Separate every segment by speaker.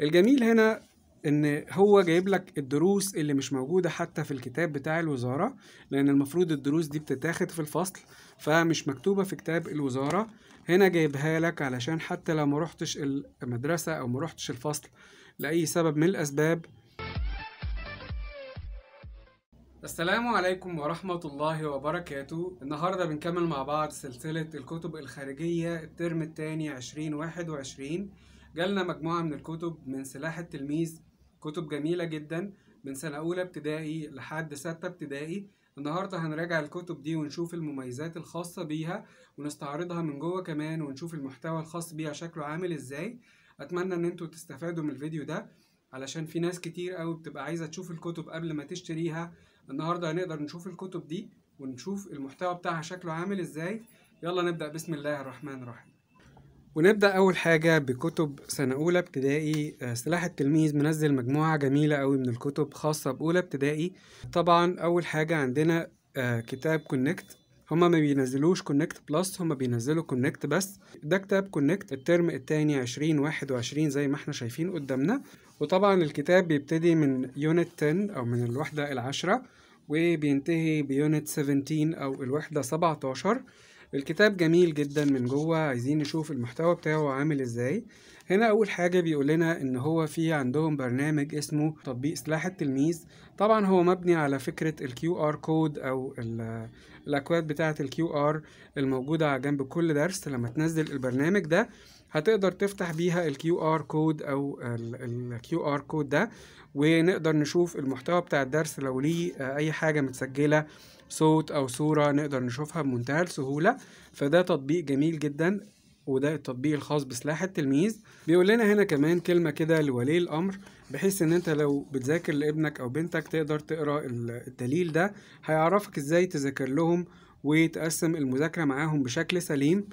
Speaker 1: الجميل هنا ان هو جايب لك الدروس اللي مش موجوده حتى في الكتاب بتاع الوزاره لان المفروض الدروس دي بتتاخد في الفصل فمش مكتوبه في كتاب الوزاره هنا جايبها لك علشان حتى لو ما رحتش المدرسه او ما رحتش الفصل لاي سبب من الاسباب السلام عليكم ورحمة الله وبركاته النهاردة بنكمل مع بعض سلسلة الكتب الخارجية الترم الثاني 2021 جالنا مجموعة من الكتب من سلاح التلميذ كتب جميلة جدا من سنة أولى ابتدائي لحد ستة ابتدائي النهاردة هنراجع الكتب دي ونشوف المميزات الخاصة بيها ونستعرضها من جوه كمان ونشوف المحتوى الخاص بيها شكله عامل ازاي أتمنى إن انتوا تستفادوا من الفيديو ده علشان في ناس كتير قوي بتبقى عايزة تشوف الكتب قبل ما تشتريها النهاردة هنقدر نشوف الكتب دي ونشوف المحتوى بتاعها شكله عامل ازاي يلا نبدأ بسم الله الرحمن الرحيم ونبدأ أول حاجة بكتب سنة أولى ابتدائي آه، سلاح التلميذ منزل مجموعة جميلة أوي من الكتب خاصة بأولى ابتدائي طبعا أول حاجة عندنا آه، كتاب كونكت هما ما بينزلوش كونكت بلس هما بينزلوا كونكت بس ده كتاب كونكت الترم التاني عشرين واحد وعشرين زي ما احنا شايفين قدامنا وطبعا الكتاب بيبتدي من يونت 10 أو من الوحدة العشرة وبينتهي بيونت 17 أو الوحدة 17 الكتاب جميل جدا من جوه عايزين نشوف المحتوى بتاعه عامل ازاي هنا أول حاجة بيقول لنا إن هو في عندهم برنامج اسمه تطبيق سلاح التلميذ طبعا هو مبني على فكرة الكيو ار كود أو الأكواد بتاعة الكيو ار الموجودة على جنب كل درس لما تنزل البرنامج ده هتقدر تفتح بيها الكيو ار كود او الكيو ار كود ده ونقدر نشوف المحتوى بتاع الدرس لو ليه اي حاجه متسجله صوت او صوره نقدر نشوفها بمنتهى السهوله فده تطبيق جميل جدا وده التطبيق الخاص بسلاح التلميذ بيقول لنا هنا كمان كلمة كده لولي الأمر بحيث ان انت لو بتذاكر لابنك او بنتك تقدر تقرا الدليل ده هيعرفك ازاي تذاكر لهم وتقسم المذاكرة معاهم بشكل سليم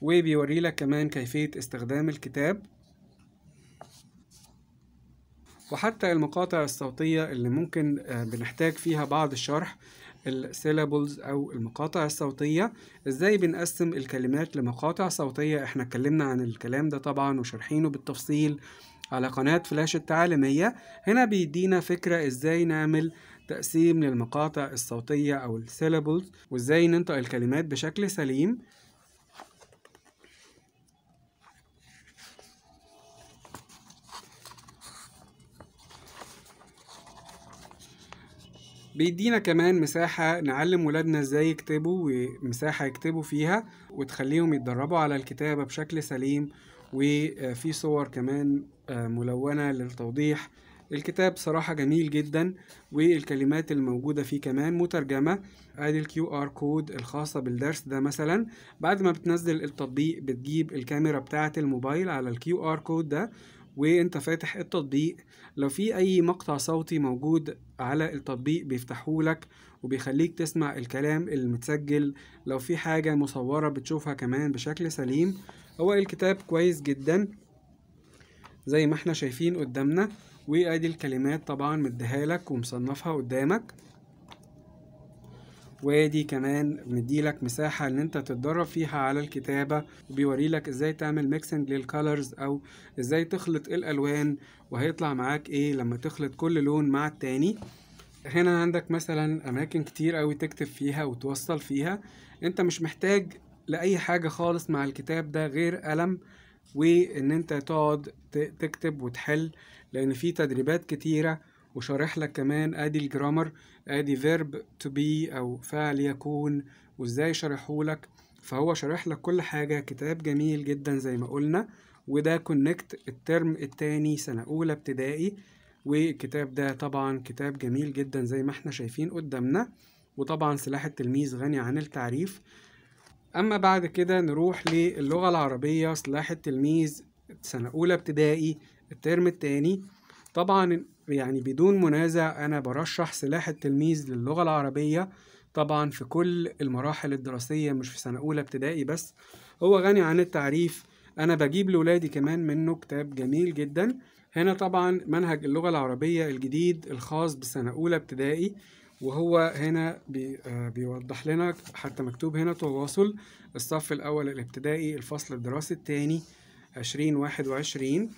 Speaker 1: وبيوري لك كمان كيفية استخدام الكتاب وحتى المقاطع الصوتية اللي ممكن آه، بنحتاج فيها بعض الشرح السيلابلز أو المقاطع الصوتية إزاي بنقسم الكلمات لمقاطع صوتية إحنا اتكلمنا عن الكلام ده طبعا وشرحينه بالتفصيل على قناة فلاش التعليمية هنا بيدينا فكرة إزاي نعمل تقسيم للمقاطع الصوتية أو السيلابلز وإزاي ننطق الكلمات بشكل سليم بيدينا كمان مساحة نعلم ولادنا ازاي يكتبوا ومساحة يكتبوا فيها وتخليهم يتدربوا على الكتابة بشكل سليم وفي صور كمان آه، ملونة للتوضيح الكتاب صراحة جميل جدا والكلمات الموجودة فيه كمان مترجمة ادي الكيو ار كود الخاصة بالدرس ده مثلا بعد ما بتنزل التطبيق بتجيب الكاميرا بتاعة الموبايل على الكيو ار كود ده وانت فاتح التطبيق لو في اي مقطع صوتي موجود على التطبيق بيفتحهولك وبيخليك تسمع الكلام اللي متسجل لو في حاجة مصورة بتشوفها كمان بشكل سليم هو الكتاب كويس جدا زي ما احنا شايفين قدامنا وادي الكلمات طبعا مديها لك ومصنفها قدامك وادي كمان مديلك مساحة ان انت تتدرب فيها على الكتابة وبيوريلك ازاي تعمل ميكسنج للكالرز او ازاي تخلط الالوان وهيطلع معاك ايه لما تخلط كل لون مع التاني هنا عندك مثلا اماكن كتير قوي تكتب فيها وتوصل فيها انت مش محتاج لاي حاجة خالص مع الكتاب ده غير قلم وان انت تقعد تكتب وتحل لان في تدريبات كتيره وشارح لك كمان ادي الجرامر ادي فيرب تو بي او فعل يكون وازاي لك فهو شارح لك كل حاجة كتاب جميل جدا زي ما قلنا وده كونكت الترم التاني سنة أولى ابتدائي والكتاب ده طبعا كتاب جميل جدا زي ما احنا شايفين قدامنا وطبعا سلاح التلميذ غني عن التعريف أما بعد كده نروح للغة العربية سلاح التلميذ سنة أولى ابتدائي الترم التاني طبعا يعني بدون منازع أنا برشح سلاح التلميذ للغة العربية طبعا في كل المراحل الدراسية مش في سنة أولى ابتدائي بس هو غني عن التعريف أنا بجيب لولادي كمان منه كتاب جميل جدا هنا طبعا منهج اللغة العربية الجديد الخاص بسنة أولى ابتدائي وهو هنا بي آه، بيوضح لنا حتى مكتوب هنا تواصل الصف الأول الابتدائي الفصل الدراسي الثاني عشرين واحد وعشرين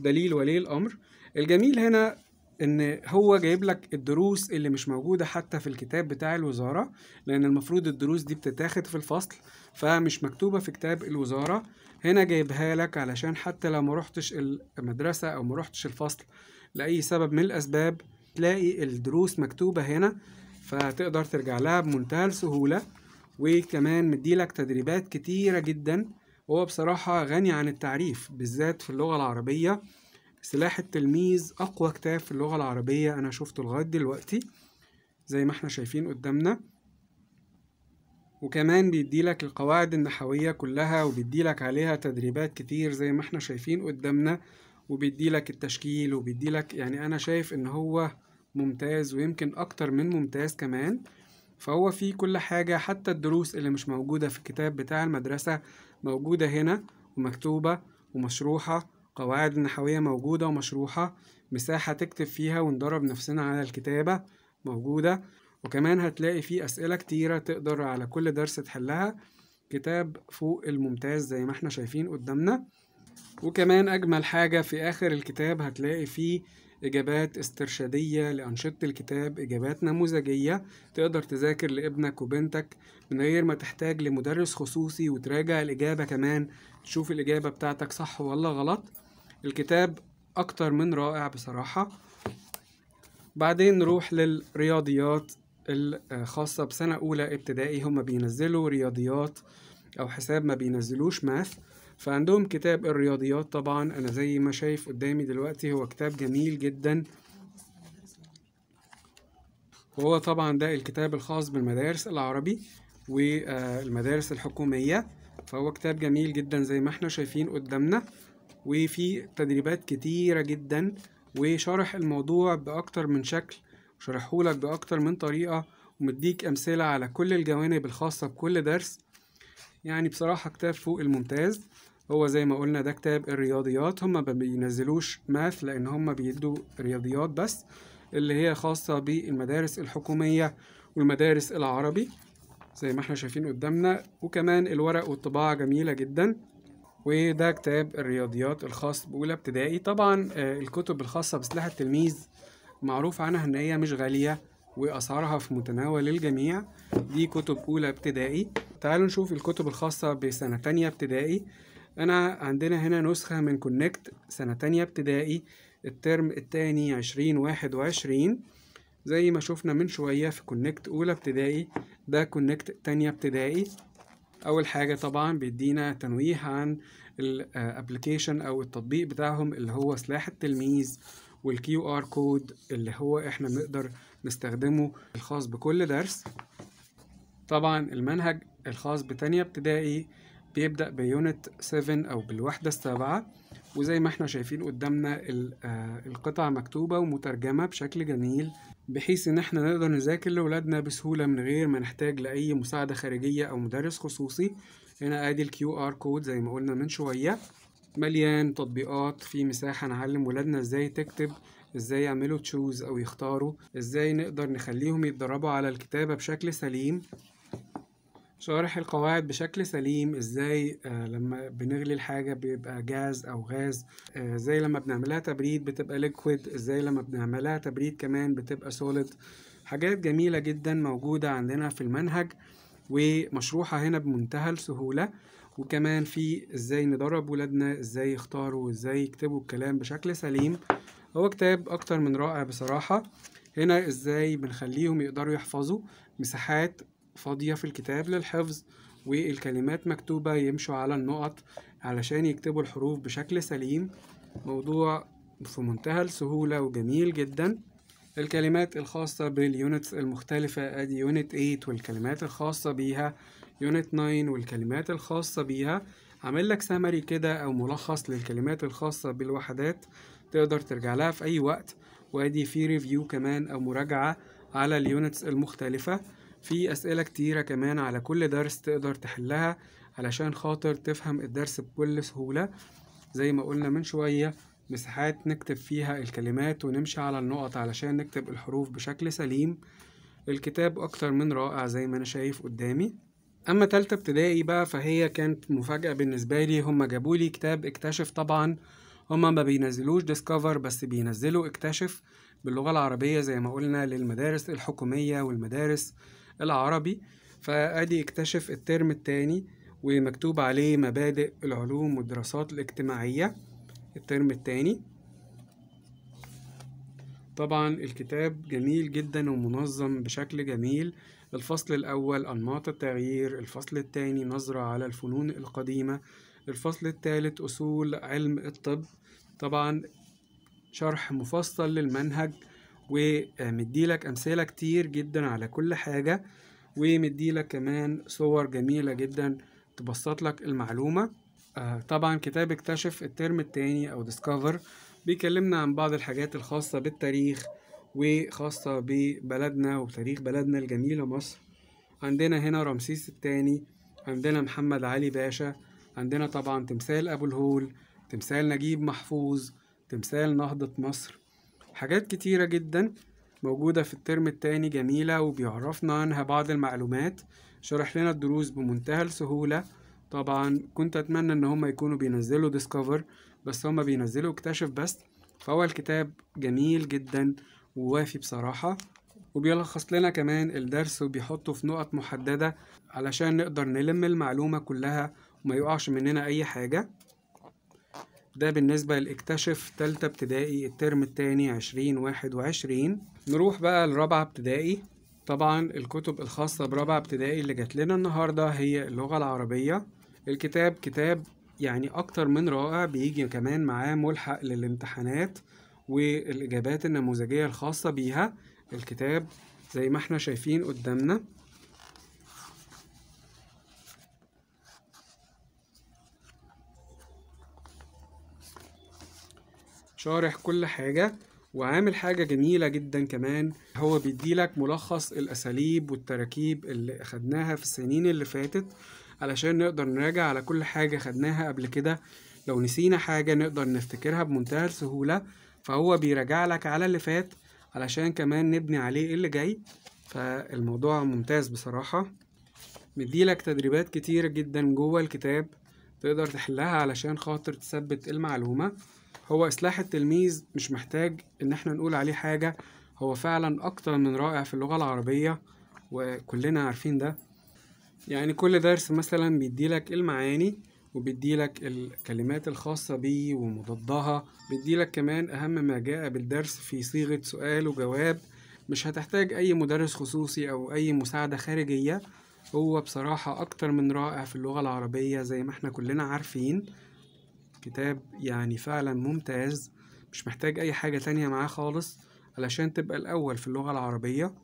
Speaker 1: دليل ولي الأمر الجميل هنا ان هو جايب لك الدروس اللي مش موجوده حتى في الكتاب بتاع الوزاره لان المفروض الدروس دي بتتاخد في الفصل فمش مكتوبه في كتاب الوزاره هنا جايبها لك علشان حتى لو ما رحتش المدرسه او ما رحتش الفصل لاي سبب من الاسباب تلاقي الدروس مكتوبه هنا فتقدر ترجع لها بمنتهى السهوله وكمان مديلك تدريبات كتيره جدا هو بصراحه غني عن التعريف بالذات في اللغه العربيه سلاح التلميذ أقوى كتاب في اللغة العربية أنا شفته لغاية دلوقتي زي ما احنا شايفين قدامنا وكمان بيديلك القواعد النحوية كلها وبيديلك عليها تدريبات كتير زي ما احنا شايفين قدامنا وبيديلك التشكيل وبيديلك يعني أنا شايف إن هو ممتاز ويمكن أكتر من ممتاز كمان فهو فيه كل حاجة حتى الدروس اللي مش موجودة في الكتاب بتاع المدرسة موجودة هنا ومكتوبة ومشروحة قواعد النحوية موجودة ومشروحة مساحة تكتب فيها وندرب نفسنا على الكتابة موجودة وكمان هتلاقي فيه أسئلة كتيرة تقدر على كل درس تحلها كتاب فوق الممتاز زي ما احنا شايفين قدامنا وكمان أجمل حاجة في آخر الكتاب هتلاقي فيه إجابات استرشادية لأنشطة الكتاب إجابات نموذجية تقدر تذاكر لابنك وبنتك من غير ما تحتاج لمدرس خصوصي وتراجع الإجابة كمان تشوف الإجابة بتاعتك صح ولا غلط الكتاب أكتر من رائع بصراحة بعدين نروح للرياضيات الخاصة بسنة أولى ابتدائي هما بينزلوا رياضيات أو حساب ما بينزلوش ماث فعندهم كتاب الرياضيات طبعا أنا زي ما شايف قدامي دلوقتي هو كتاب جميل جدا وهو طبعا ده الكتاب الخاص بالمدارس العربي والمدارس الحكومية فهو كتاب جميل جدا زي ما احنا شايفين قدامنا وفي تدريبات كتيرة جدا وشرح الموضوع بأكتر من شكل وشرحهولك بأكتر من طريقة ومديك أمثلة على كل الجوانب الخاصة بكل درس يعني بصراحة كتاب فوق الممتاز هو زي ما قلنا ده كتاب الرياضيات هما بينزلوش ماث لأن هما بيدوا رياضيات بس اللي هي خاصة بالمدارس الحكومية والمدارس العربي زي ما احنا شايفين قدامنا وكمان الورق والطباعة جميلة جدا وده كتاب الرياضيات الخاص بأولى ابتدائي طبعا آه، الكتب الخاصة بسلاح التلميذ معروف عنها إن هي مش غالية وأسعارها في متناول الجميع دي كتب أولى ابتدائي تعالوا نشوف الكتب الخاصة بسنة تانية ابتدائي أنا عندنا هنا نسخة من كونكت سنة تانية ابتدائي الترم التاني عشرين واحد وعشرين زي ما شفنا من شوية في كونكت أولى ابتدائي ده كونكت تانية ابتدائي اول حاجه طبعا بيدينا تنويه عن الابلكيشن او التطبيق بتاعهم اللي هو سلاح التلميذ والكيو ار كود اللي هو احنا بنقدر نستخدمه الخاص بكل درس طبعا المنهج الخاص بتانية ابتدائي بيبدأ بيونت 7 أو بالوحدة السابعة وزي ما احنا شايفين قدامنا آه، القطع مكتوبة ومترجمة بشكل جميل بحيث ان احنا نقدر نذاكر لأولادنا بسهولة من غير ما نحتاج لأي مساعدة خارجية أو مدرس خصوصي هنا ادي الكيو ار كود زي ما قلنا من شوية مليان تطبيقات في مساحة نعلم ولادنا ازاي تكتب ازاي يعملوا تشوز او يختاروا ازاي نقدر نخليهم يتدربوا على الكتابة بشكل سليم شارح القواعد بشكل سليم ازاي آه لما بنغلي الحاجة بيبقى جاز او غاز آه لما بنعملها تبريد بتبقى ليكويد ازاي لما بنعملها تبريد كمان بتبقى سوليد حاجات جميلة جدا موجودة عندنا في المنهج ومشروحة هنا بمنتهى السهولة وكمان في ازاي ندرب ولادنا ازاي يختاروا وازاي يكتبوا الكلام بشكل سليم هو كتاب اكتر من رائع بصراحة هنا ازاي بنخليهم يقدروا يحفظوا مساحات فاضية في الكتاب للحفظ والكلمات مكتوبة يمشوا على النقط علشان يكتبوا الحروف بشكل سليم موضوع في منتهى السهولة وجميل جدا الكلمات الخاصة باليونتس المختلفة ادي يونت 8 والكلمات الخاصة بيها يونت 9 والكلمات الخاصة بيها عمل لك سمري كده او ملخص للكلمات الخاصة بالوحدات تقدر ترجع لها في اي وقت وادي في ريفيو كمان او مراجعة على اليونتس المختلفة في أسئلة كتيرة كمان على كل درس تقدر تحلها علشان خاطر تفهم الدرس بكل سهولة زي ما قلنا من شوية مساحات نكتب فيها الكلمات ونمشي على النقط علشان نكتب الحروف بشكل سليم الكتاب أكتر من رائع زي ما أنا شايف قدامي أما تالتة ابتدائي بقى فهي كانت مفاجأة بالنسبة لي هما جابولي كتاب اكتشف طبعا هما ما بينزلوش ديسكفر بس بينزلوا اكتشف باللغة العربية زي ما قلنا للمدارس الحكومية والمدارس العربي فأدي اكتشف الترم التاني ومكتوب عليه مبادئ العلوم والدراسات الاجتماعية الترم التاني طبعا الكتاب جميل جدا ومنظم بشكل جميل الفصل الأول أنماط التغيير الفصل الثاني نظرة على الفنون القديمة الفصل الثالث أصول علم الطب طبعا شرح مفصل للمنهج ومديلك أمثلة كتير جدا على كل حاجة ومديلك كمان صور جميلة جدا تبسط لك المعلومة آه، طبعا كتاب اكتشف الترم التاني أو ديسكفر بيكلمنا عن بعض الحاجات الخاصة بالتاريخ وخاصة ببلدنا وتاريخ بلدنا الجميلة مصر عندنا هنا رمسيس التاني عندنا محمد علي باشا عندنا طبعا تمثال أبو الهول تمثال نجيب محفوظ تمثال نهضة مصر حاجات كتيرة جدا موجودة في الترم التاني جميلة وبيعرفنا عنها بعض المعلومات شرح لنا الدروس بمنتهى السهولة طبعا كنت أتمنى إن هما يكونوا بينزلوا ديسكفر بس هما بينزلوا اكتشف بس فهو الكتاب جميل جدا ووافي بصراحة وبيلخص لنا كمان الدرس وبيحطه في نقط محددة علشان نقدر نلم المعلومة كلها وما يقعش مننا أي حاجة ده بالنسبة لإكتشف تالتة ابتدائي الترم التاني عشرين واحد وعشرين نروح بقى لرابعة ابتدائي طبعا الكتب الخاصة برابعة ابتدائي اللي جات لنا النهاردة هي اللغة العربية الكتاب كتاب يعني أكتر من رائع بيجي كمان معاه ملحق للامتحانات والإجابات النموذجية الخاصة بيها الكتاب زي ما احنا شايفين قدامنا شارح كل حاجة وعامل حاجة جميلة جدا كمان هو بيديلك ملخص الأساليب والتراكيب اللي أخدناها في السنين اللي فاتت علشان نقدر نراجع على كل حاجة خدناها قبل كده لو نسينا حاجة نقدر نفتكرها بمنتهى السهولة فهو بيراجع لك على اللي فات علشان كمان نبني عليه اللي جاي فالموضوع ممتاز بصراحة مديلك تدريبات كتير جدا جوه الكتاب تقدر تحلها علشان خاطر تثبت المعلومة هو إصلاح التلميذ مش محتاج إن إحنا نقول عليه حاجة هو فعلا أكتر من رائع في اللغة العربية وكلنا عارفين ده يعني كل درس مثلا بيديلك المعاني وبيديلك الكلمات الخاصة بيه ومضادها بيديلك كمان أهم ما جاء بالدرس في صيغة سؤال وجواب مش هتحتاج أي مدرس خصوصي أو أي مساعدة خارجية هو بصراحة أكتر من رائع في اللغة العربية زي ما احنا كلنا عارفين كتاب يعني فعلا ممتاز مش محتاج أي حاجة تانية معاه خالص علشان تبقى الأول في اللغة العربية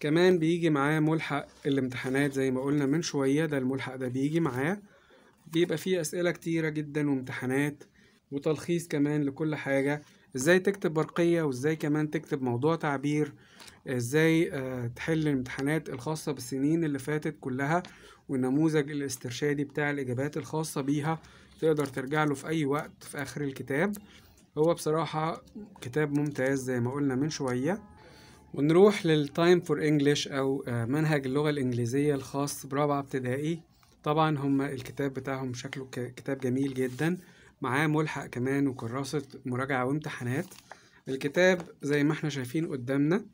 Speaker 1: كمان بيجي معاه ملحق الامتحانات زي ما قلنا من شوية ده الملحق ده بيجي معاه بيبقى فيه أسئلة كتيرة جدا وامتحانات وتلخيص كمان لكل حاجة ازاي تكتب برقية وازاي كمان تكتب موضوع تعبير ازاي آه، تحل الامتحانات الخاصة بالسنين اللي فاتت كلها والنموذج الاسترشادي بتاع الإجابات الخاصة بيها تقدر ترجع له في أي وقت في آخر الكتاب هو بصراحة كتاب ممتاز زي ما قلنا من شوية ونروح للتايم فور انجلش أو آه، منهج اللغة الإنجليزية الخاص برابعة ابتدائي طبعا هما الكتاب بتاعهم شكله كتاب جميل جدا معاه ملحق كمان وكراسة مراجعة وامتحانات الكتاب زي ما احنا شايفين قدامنا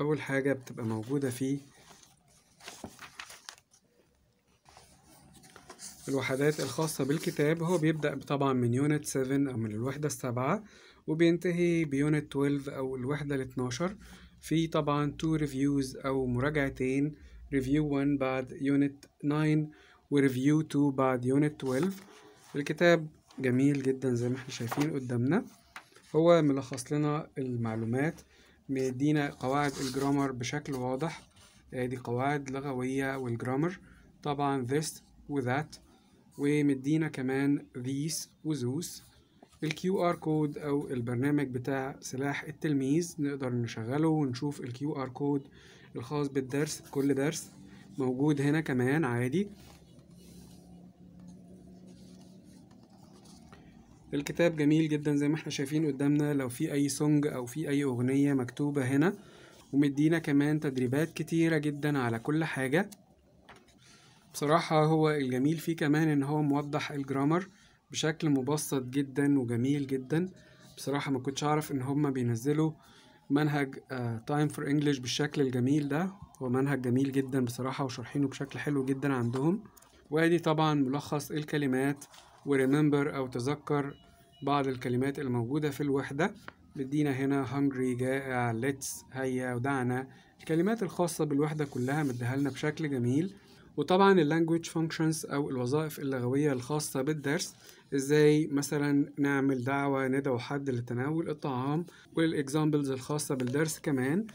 Speaker 1: أول حاجة بتبقى موجودة فيه الوحدات الخاصة بالكتاب هو بيبدأ طبعا من يونت 7 أو من الوحدة السابعة وبينتهي بيونت 12 أو الوحدة ال 12 في طبعا تو ريفيوز أو مراجعتين ريفيو 1 بعد يونت 9 وريفيو 2 بعد يونت 12 الكتاب جميل جدا زي ما احنا شايفين قدامنا هو ملخص لنا المعلومات مدينا قواعد الجرامر بشكل واضح دي قواعد لغوية والجرامر طبعا this وذات that ومدينا كمان ذيس وزوس الكيو ار كود او البرنامج بتاع سلاح التلميذ نقدر نشغله ونشوف الكيو ار كود الخاص بالدرس كل درس موجود هنا كمان عادي الكتاب جميل جدا زي ما احنا شايفين قدامنا لو في اي سونج او في اي اغنية مكتوبة هنا ومدينا كمان تدريبات كتيرة جدا على كل حاجة بصراحة هو الجميل فيه كمان ان هو موضح الجرامر بشكل مبسط جدا وجميل جدا بصراحة ما كنتش اعرف ان هما بينزلوا منهج تايم فور انجلش بالشكل الجميل ده هو منهج جميل جدا بصراحة وشرحينه بشكل حلو جدا عندهم وادي طبعا ملخص الكلمات وريمبر او تذكر بعض الكلمات الموجودة في الوحدة بدينا هنا هنجري جائع لتس هيا ودعنا الكلمات الخاصة بالوحدة كلها مديها لنا بشكل جميل وطبعا language فانكشنز او الوظائف اللغويه الخاصه بالدرس ازاي مثلا نعمل دعوه ندعو حد لتناول الطعام والاكزامبلز الخاصه بالدرس كمان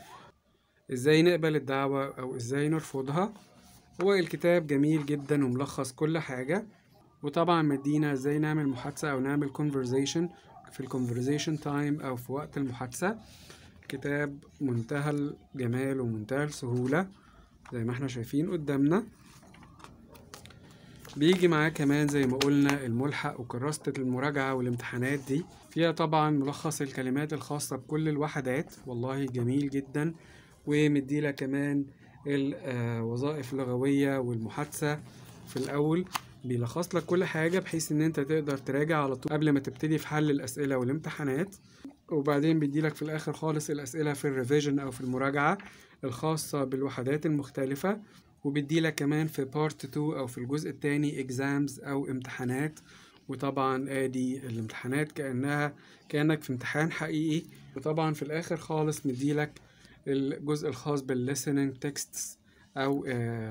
Speaker 1: ازاي نقبل الدعوه او ازاي نرفضها هو الكتاب جميل جدا وملخص كل حاجه وطبعا مدينا ازاي نعمل محادثه او نعمل كونفرزيشن في الكونفرزيشن تايم او في وقت المحادثه كتاب منتهى الجمال ومنتهى السهوله زي ما احنا شايفين قدامنا بيجي معاه كمان زي ما قلنا الملحق وكراسة المراجعة والامتحانات دي فيها طبعا ملخص الكلمات الخاصة بكل الوحدات والله جميل جدا ومديلك كمان الوظائف آه، اللغوية والمحادثة في الأول بيلخص لك كل حاجة بحيث إن أنت تقدر تراجع على طول قبل ما تبتدي في حل الأسئلة والامتحانات وبعدين بيديلك في الآخر خالص الأسئلة في الريفيجن أو في المراجعة الخاصة بالوحدات المختلفة وبيديلك كمان في بارت 2 او في الجزء الثاني اكزامز او امتحانات وطبعا ادي الامتحانات كانها كانك في امتحان حقيقي وطبعا في الاخر خالص مديلك الجزء الخاص بالليسننج تكستس او آه،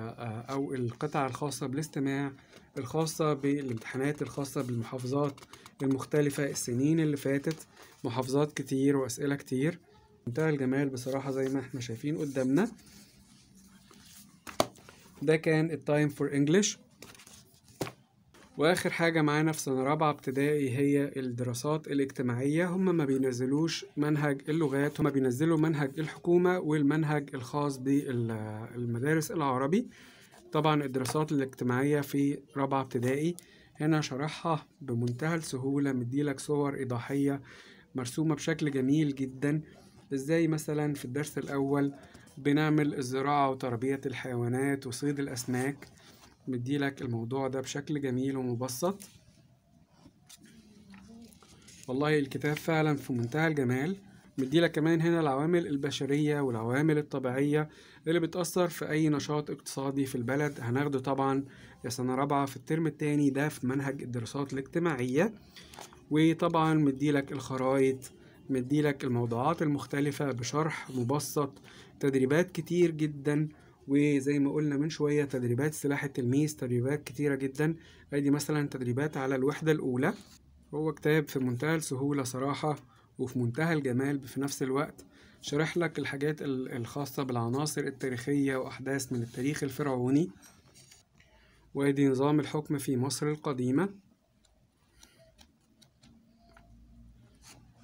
Speaker 1: آه، او القطع الخاصه بالاستماع الخاصه بالامتحانات الخاصه بالمحافظات المختلفه السنين اللي فاتت محافظات كتير واسئله كتير منتهى الجمال بصراحه زي ما احنا شايفين قدامنا ده كان التايم فور انجلش واخر حاجه معانا في سنه رابعه ابتدائي هي الدراسات الاجتماعيه هم ما بينزلوش منهج اللغات هم بينزلوا منهج الحكومه والمنهج الخاص بالمدارس العربي طبعا الدراسات الاجتماعيه في رابعه ابتدائي هنا شرحها بمنتهى السهوله مديلك صور إيضاحية مرسومه بشكل جميل جدا ازاي مثلا في الدرس الاول بنعمل الزراعة وتربية الحيوانات وصيد الأسماك مديلك الموضوع ده بشكل جميل ومبسط والله الكتاب فعلا في منتهى الجمال مديلك كمان هنا العوامل البشرية والعوامل الطبيعية اللي بتأثر في أي نشاط اقتصادي في البلد هناخده طبعا يا سنة رابعة في الترم التاني ده في منهج الدراسات الاجتماعية وطبعا مديلك الخرايط مديلك الموضوعات المختلفة بشرح مبسط تدريبات كتير جدا وزي ما قلنا من شوية تدريبات سلاح التلميذ تدريبات كتيرة جدا ادي مثلا تدريبات على الوحدة الأولى هو كتاب في منتهى السهولة صراحة وفي منتهى الجمال في نفس الوقت شرح لك الحاجات الخاصة بالعناصر التاريخية وأحداث من التاريخ الفرعوني وادي نظام الحكم في مصر القديمة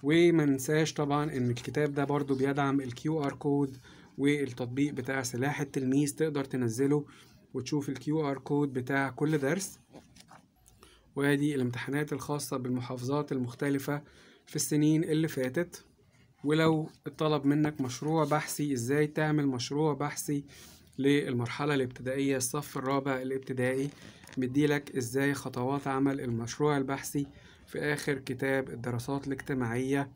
Speaker 1: ومنساش طبعا ان الكتاب ده برضو بيدعم الكيو ار كود والتطبيق بتاع سلاح التلميذ تقدر تنزله وتشوف الكيو ار كود بتاع كل درس وادي الامتحانات الخاصة بالمحافظات المختلفة في السنين اللي فاتت ولو اتطلب منك مشروع بحثي ازاي تعمل مشروع بحثي للمرحلة الابتدائية الصف الرابع الابتدائي مديلك ازاي خطوات عمل المشروع البحثي في اخر كتاب الدراسات الاجتماعية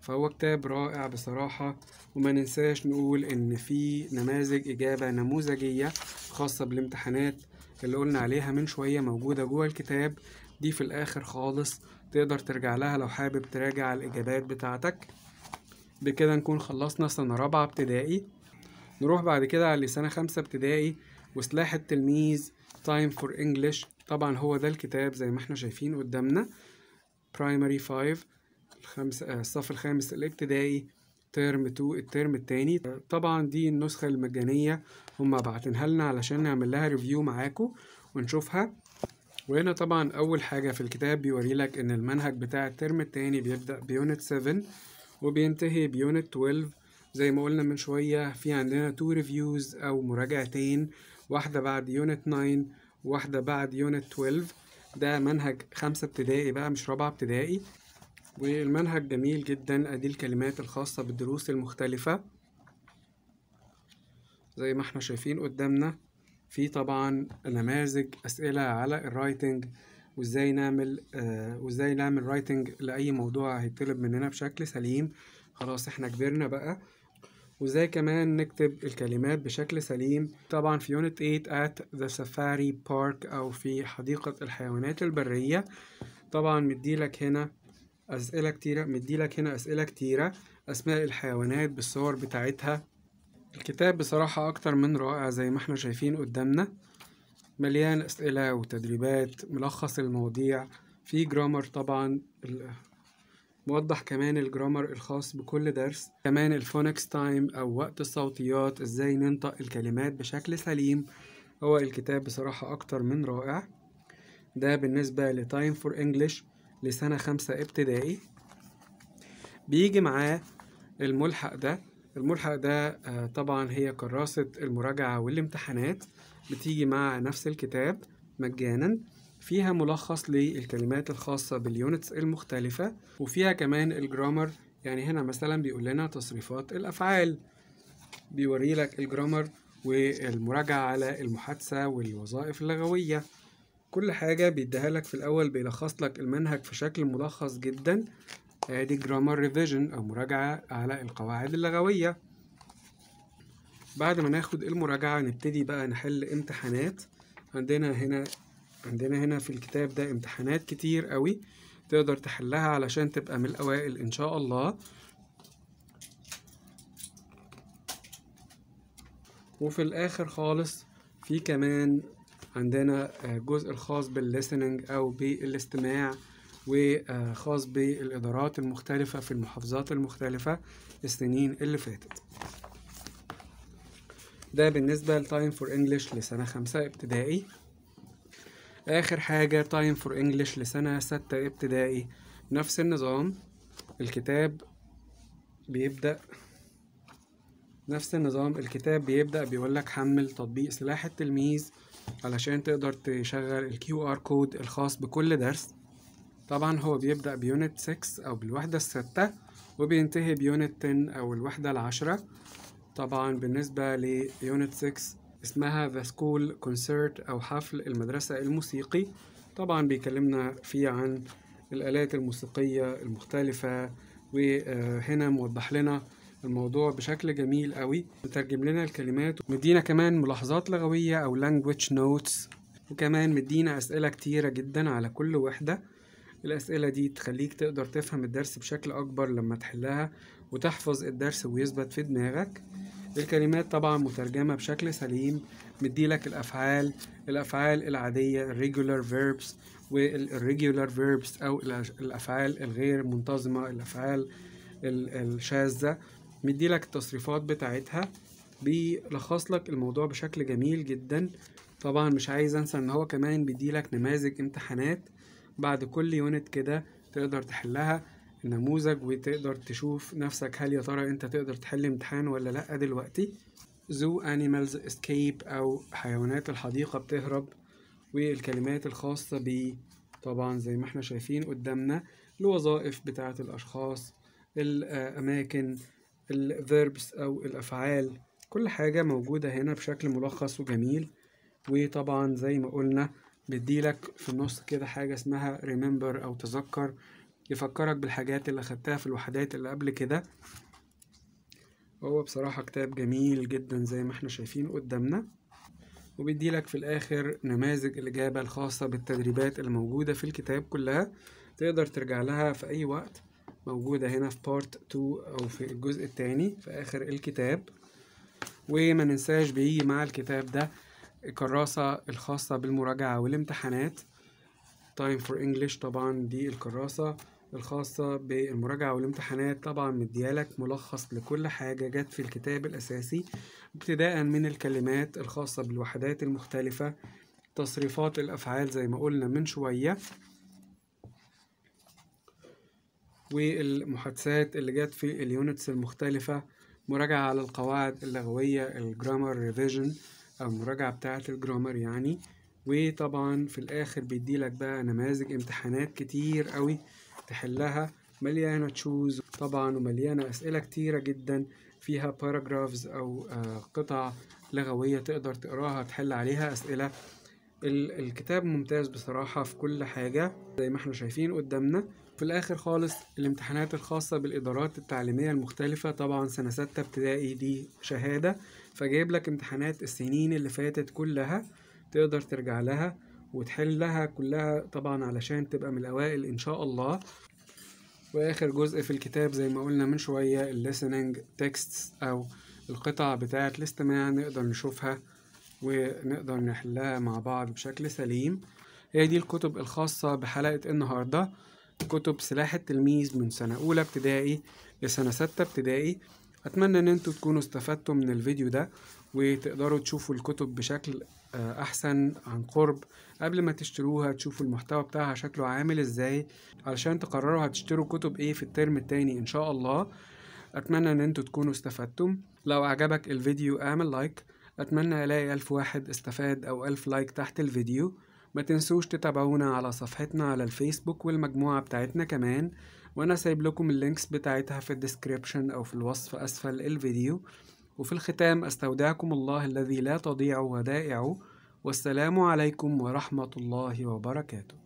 Speaker 1: فهو كتاب رائع بصراحة وما ننساش نقول إن في نماذج إجابة نموذجية خاصة بالامتحانات اللي قلنا عليها من شوية موجودة جوه الكتاب دي في الآخر خالص تقدر ترجع لها لو حابب تراجع الإجابات بتاعتك بكده نكون خلصنا سنة رابعة ابتدائي نروح بعد كده على سنة خمسة ابتدائي وسلاح التلميذ تايم فور انجلش طبعا هو ده الكتاب زي ما احنا شايفين قدامنا برايمري 5 الخمس آه، الصف الخامس الابتدائي ترم 2 الترم التاني طبعا دي النسخة المجانية هما بعتنها لنا علشان نعمل لها ريفيو معاكم ونشوفها وهنا طبعا أول حاجة في الكتاب بيوري لك إن المنهج بتاع الترم التاني بيبدأ بيونت 7 وبينتهي بيونت 12 زي ما قلنا من شوية في عندنا تو ريفيوز أو مراجعتين واحدة بعد يونت 9 واحدة بعد يونت 12 ده منهج خمسة ابتدائي بقى مش رابعة ابتدائي والمنهج جميل جدا ادي الكلمات الخاصة بالدروس المختلفة زي ما احنا شايفين قدامنا في طبعا نماذج اسئلة على الرايتنج وازاي نعمل آه وازاي نعمل رايتنج لاي موضوع هيطلب مننا بشكل سليم خلاص احنا كبرنا بقى وازاي كمان نكتب الكلمات بشكل سليم طبعا في يونت 8 ات ذا سفاري بارك او في حديقة الحيوانات البرية طبعا مديلك هنا أسئلة كتيرة مديلك هنا أسئلة كتيرة أسماء الحيوانات بالصور بتاعتها الكتاب بصراحة أكتر من رائع زي ما احنا شايفين قدامنا مليان أسئلة وتدريبات ملخص المواضيع في جرامر طبعا موضح كمان الجرامر الخاص بكل درس كمان الفونكس تايم أو وقت الصوتيات إزاي ننطق الكلمات بشكل سليم هو الكتاب بصراحة أكتر من رائع ده بالنسبة لتايم فور انجلش لسنة خمسة ابتدائي بيجي معاه الملحق ده الملحق ده آه، طبعا هي كراسة المراجعة والامتحانات بتيجي مع نفس الكتاب مجانا فيها ملخص للكلمات الخاصة باليونتس المختلفة وفيها كمان الجرامر يعني هنا مثلا بيقول لنا تصريفات الأفعال بيوري لك الجرامر والمراجعة على المحادثة والوظائف اللغوية كل حاجة بيديها لك في الأول بيلخص لك المنهج في شكل ملخص جدا ادي جرامر ريفيجن أو مراجعة على القواعد اللغوية بعد ما ناخد المراجعة نبتدي بقى نحل امتحانات عندنا هنا عندنا هنا في الكتاب ده امتحانات كتير قوي تقدر تحلها علشان تبقى من الأوائل إن شاء الله وفي الآخر خالص في كمان عندنا الجزء آه، الخاص بالليسننج أو بالاستماع وخاص بالإدارات المختلفة في المحافظات المختلفة السنين اللي فاتت ده بالنسبة لتايم فور انجلش لسنة خمسة ابتدائي آخر حاجة تايم فور انجلش لسنة ستة ابتدائي نفس النظام الكتاب بيبدأ نفس النظام الكتاب بيبدأ بيقول لك حمل تطبيق سلاح التلميذ علشان تقدر تشغل الكيو ار كود الخاص بكل درس طبعا هو بيبدأ بيونت 6 أو بالوحدة الستة وبينتهي بيونت 10 أو الوحدة العشرة طبعا بالنسبة ليونت 6 اسمها ذا سكول كونسرت أو حفل المدرسة الموسيقي طبعا بيكلمنا فيه عن الآلات الموسيقية المختلفة وهنا موضح لنا الموضوع بشكل جميل قوي مترجم لنا الكلمات ومدينا كمان ملاحظات لغوية أو language notes وكمان مدينا أسئلة كتيرة جدا على كل وحدة الأسئلة دي تخليك تقدر تفهم الدرس بشكل أكبر لما تحلها وتحفظ الدرس ويثبت في دماغك الكلمات طبعا مترجمة بشكل سليم مديلك الأفعال الأفعال العادية regular verbs والregular verbs أو الأفعال الغير منتظمة الأفعال الشاذة لك التصريفات بتاعتها بيلخص لك الموضوع بشكل جميل جدا طبعا مش عايز انسى ان هو كمان بيديلك نماذج امتحانات بعد كل يونت كده تقدر تحلها النموذج وتقدر تشوف نفسك هل يا ترى انت تقدر تحل امتحان ولا لا دلوقتي زو انيمالز اسكيب او حيوانات الحديقة بتهرب والكلمات الخاصة ب طبعا زي ما احنا شايفين قدامنا الوظائف بتاعة الاشخاص الاماكن الفيربس أو الأفعال كل حاجة موجودة هنا بشكل ملخص وجميل وطبعا زي ما قلنا بديلك في النص كده حاجة اسمها ريمبر أو تذكر يفكرك بالحاجات اللي خدتها في الوحدات اللي قبل كده هو بصراحة كتاب جميل جدا زي ما احنا شايفين قدامنا وبيديلك في الآخر نماذج الإجابة الخاصة بالتدريبات الموجودة في الكتاب كلها تقدر ترجع لها في أي وقت موجودة هنا في بارت 2 أو في الجزء الثاني في آخر الكتاب وما ننساش بيجي مع الكتاب ده الكراسة الخاصة بالمراجعة والامتحانات تايم فور انجلش طبعا دي الكراسة الخاصة بالمراجعة والامتحانات طبعا مديالك ملخص لكل حاجة جت في الكتاب الأساسي ابتداء من الكلمات الخاصة بالوحدات المختلفة تصريفات الأفعال زي ما قلنا من شوية والمحادثات اللي جت في اليونتس المختلفة مراجعة على القواعد اللغوية الجرامر ريفيجن أو المراجعة بتاعة الجرامر يعني وطبعا في الآخر بيديلك بقى نماذج امتحانات كتير قوي تحلها مليانة تشوز طبعا ومليانة أسئلة كتيرة جدا فيها باراجرافز أو آه، قطع لغوية تقدر تقراها تحل عليها أسئلة الكتاب ممتاز بصراحة في كل حاجة زي ما احنا شايفين قدامنا في الآخر خالص الامتحانات الخاصة بالإدارات التعليمية المختلفة طبعا سنة ستة ابتدائي دي شهادة فجايب لك امتحانات السنين اللي فاتت كلها تقدر ترجع لها وتحلها كلها طبعا علشان تبقى من الأوائل إن شاء الله وآخر جزء في الكتاب زي ما قلنا من شوية الليسننج تكستس أو القطع بتاعة الاستماع نقدر نشوفها ونقدر نحلها مع بعض بشكل سليم هي دي الكتب الخاصة بحلقة النهاردة كتب سلاح التلميذ من سنة أولى ابتدائي لسنة ستة ابتدائي أتمنى إن انتوا تكونوا استفدتوا من الفيديو ده وتقدروا تشوفوا الكتب بشكل آه، أحسن عن قرب قبل ما تشتروها تشوفوا المحتوى بتاعها شكله عامل إزاي علشان تقرروا هتشتروا كتب إيه في الترم التاني إن شاء الله أتمنى إن انتوا تكونوا استفدتم لو عجبك الفيديو اعمل لايك أتمنى ألاقي ألف واحد استفاد أو ألف لايك تحت الفيديو ما تنسوش تتابعونا على صفحتنا على الفيسبوك والمجموعة بتاعتنا كمان وانا سايب لكم اللينكس بتاعتها في الديسكريبشن او في الوصف اسفل الفيديو وفي الختام استودعكم الله الذي لا تضيع ودائعه والسلام عليكم ورحمة الله وبركاته